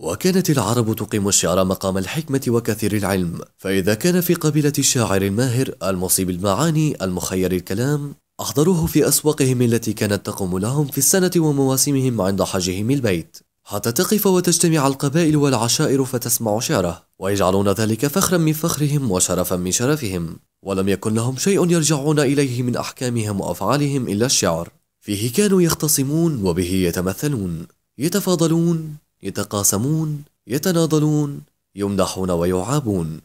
وكانت العرب تقيم الشعر مقام الحكمة وكثير العلم فإذا كان في قبيلة الشاعر الماهر المصيب المعاني المخير الكلام أحضروه في أسواقهم التي كانت تقوم لهم في السنة ومواسمهم عند حجهم البيت حتى تقف وتجتمع القبائل والعشائر فتسمع شعره ويجعلون ذلك فخرا من فخرهم وشرفا من شرفهم ولم يكن لهم شيء يرجعون إليه من أحكامهم وأفعالهم إلا الشعر فيه كانوا يختصمون وبه يتمثلون يتفاضلون يتقاسمون يتناضلون يمدحون ويعابون